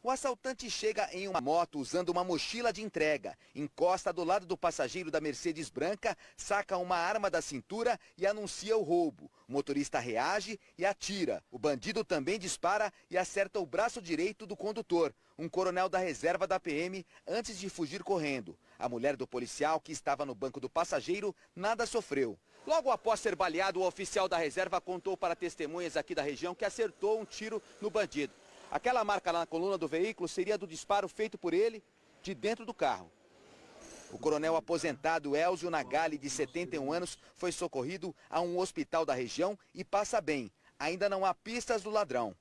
O assaltante chega em uma moto usando uma mochila de entrega, encosta do lado do passageiro da Mercedes branca, saca uma arma da cintura e anuncia o roubo. O motorista reage e atira. O bandido também dispara e acerta o braço direito do condutor, um coronel da reserva da PM, antes de fugir correndo. A mulher do policial, que estava no banco do passageiro, nada sofreu. Logo após ser baleado, o oficial da reserva contou para testemunhas aqui da região que acertou um tiro no bandido. Aquela marca lá na coluna do veículo seria do disparo feito por ele de dentro do carro. O coronel aposentado Elzio Nagali, de 71 anos, foi socorrido a um hospital da região e passa bem. Ainda não há pistas do ladrão.